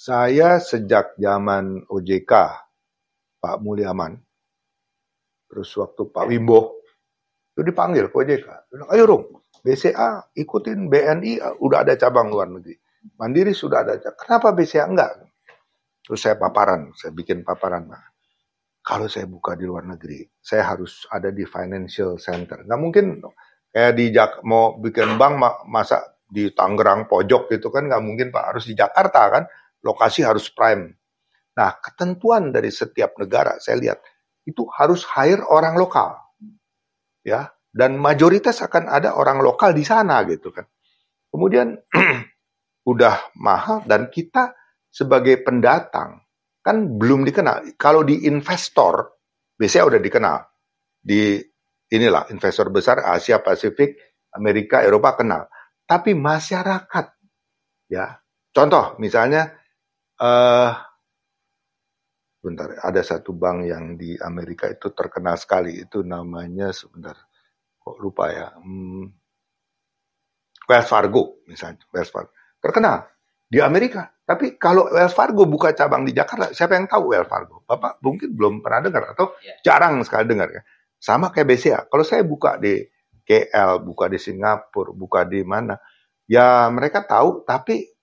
Saya sejak zaman OJK, Pak Mulyaman, terus waktu Pak ya. Wimbo, itu dipanggil ke OJK. Bilang, ayo Rung, BCA ikutin BNI ah, udah ada cabang luar negeri. Mandiri sudah ada. Kenapa BCA enggak? Terus saya paparan, saya bikin paparan. Nah, kalau saya buka di luar negeri, saya harus ada di financial center. Nggak mungkin kayak di Jak mau bikin bank masa di Tangerang pojok gitu kan nggak mungkin Pak harus di Jakarta kan lokasi harus prime. Nah, ketentuan dari setiap negara saya lihat itu harus hire orang lokal. Ya, dan mayoritas akan ada orang lokal di sana gitu kan. Kemudian udah mahal dan kita sebagai pendatang kan belum dikenal. Kalau di investor biasanya udah dikenal. Di inilah investor besar Asia Pasifik, Amerika, Eropa kenal. Tapi masyarakat ya. Contoh misalnya eh bentar, ada satu bank yang di Amerika itu terkenal sekali, itu namanya sebentar, kok lupa ya, hmm, Wells Fargo misalnya, Wells Fargo terkenal di Amerika. Tapi kalau Wells Fargo buka cabang di Jakarta, siapa yang tahu Wells Fargo? Bapak mungkin belum pernah dengar atau yeah. jarang sekali dengar. Ya. Sama kayak BCA. Kalau saya buka di KL, buka di Singapura, buka di mana, ya mereka tahu. Tapi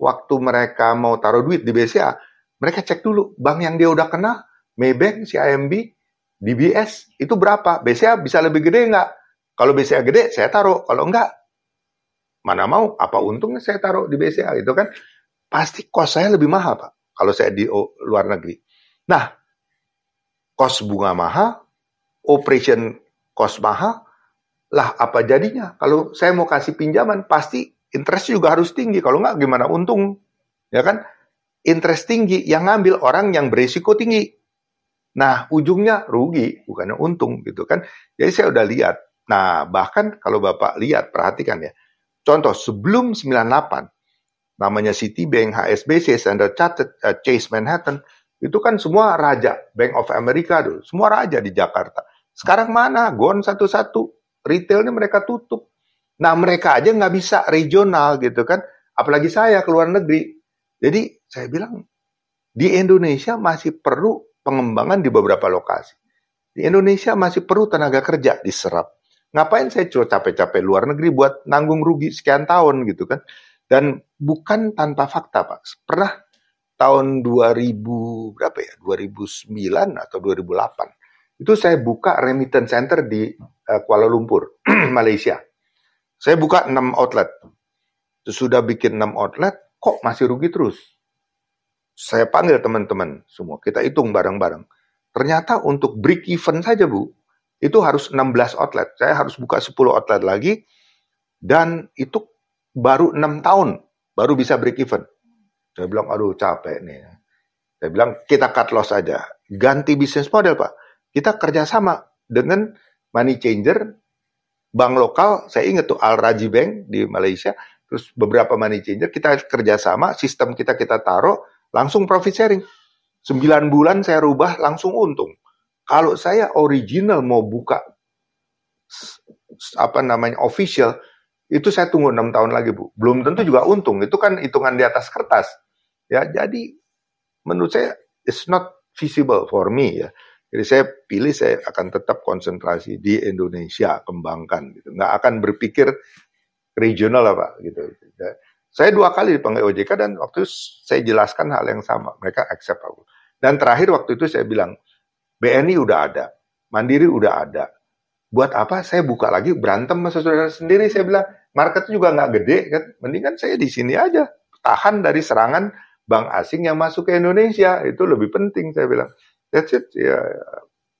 waktu mereka mau taruh duit di BCA, mereka cek dulu bank yang dia udah kenal, Maybank, CIMB, DBS, itu berapa? BCA bisa lebih gede nggak? Kalau BCA gede, saya taruh. Kalau enggak, mana mau? Apa untungnya saya taruh di BCA gitu kan? Pasti kos saya lebih mahal, Pak. Kalau saya di luar negeri. Nah, kos bunga mahal, operation kos mahal, lah apa jadinya? Kalau saya mau kasih pinjaman, pasti interest juga harus tinggi. Kalau nggak gimana untung? Ya kan? Interest tinggi yang ngambil orang yang berisiko tinggi. Nah, ujungnya rugi, bukannya untung gitu kan. Jadi saya udah lihat. Nah, bahkan kalau Bapak lihat, perhatikan ya. Contoh, sebelum 98, namanya Citibank, HSBC, Standard Chartered, uh, Chase Manhattan, itu kan semua raja, Bank of America dulu, semua raja di Jakarta. Sekarang mana? Gon satu-satu, retailnya mereka tutup. Nah mereka aja nggak bisa regional gitu kan, apalagi saya ke luar negeri. Jadi saya bilang di Indonesia masih perlu pengembangan di beberapa lokasi. Di Indonesia masih perlu tenaga kerja diserap. Ngapain saya capek-capek luar negeri buat nanggung rugi sekian tahun gitu kan? Dan bukan tanpa fakta Pak. Pernah tahun 2000 berapa ya? 2009 atau 2008. Itu saya buka remittance center di eh, Kuala Lumpur, Malaysia saya buka 6 outlet. Sudah bikin 6 outlet, kok masih rugi terus? Saya panggil teman-teman semua, kita hitung bareng-bareng. Ternyata untuk break even saja, Bu, itu harus 16 outlet. Saya harus buka 10 outlet lagi, dan itu baru 6 tahun baru bisa break even. Saya bilang, aduh capek nih. Ya. Saya bilang, kita cut loss aja. Ganti bisnis model, Pak. Kita kerjasama dengan money changer bank lokal, saya ingat tuh Al Raji Bank di Malaysia, terus beberapa money changer, kita kerjasama, sistem kita kita taruh, langsung profit sharing. 9 bulan saya rubah langsung untung. Kalau saya original mau buka apa namanya official, itu saya tunggu enam tahun lagi bu. Belum tentu juga untung. Itu kan hitungan di atas kertas. Ya, jadi menurut saya it's not feasible for me ya. Jadi saya pilih saya akan tetap konsentrasi di Indonesia, kembangkan gitu. Nggak akan berpikir regional apa gitu. Saya dua kali dipanggil OJK dan waktu itu saya jelaskan hal yang sama. Mereka accept aku. Dan terakhir waktu itu saya bilang, BNI udah ada, Mandiri udah ada. Buat apa saya buka lagi berantem sama saudara sendiri? Saya bilang, market juga nggak gede kan. Mendingan saya di sini aja. Tahan dari serangan bank asing yang masuk ke Indonesia. Itu lebih penting saya bilang that's it ya, ya,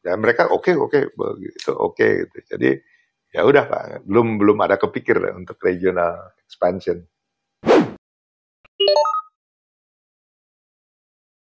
dan mereka oke oke begitu oke gitu jadi ya udah pak belum belum ada kepikir untuk regional expansion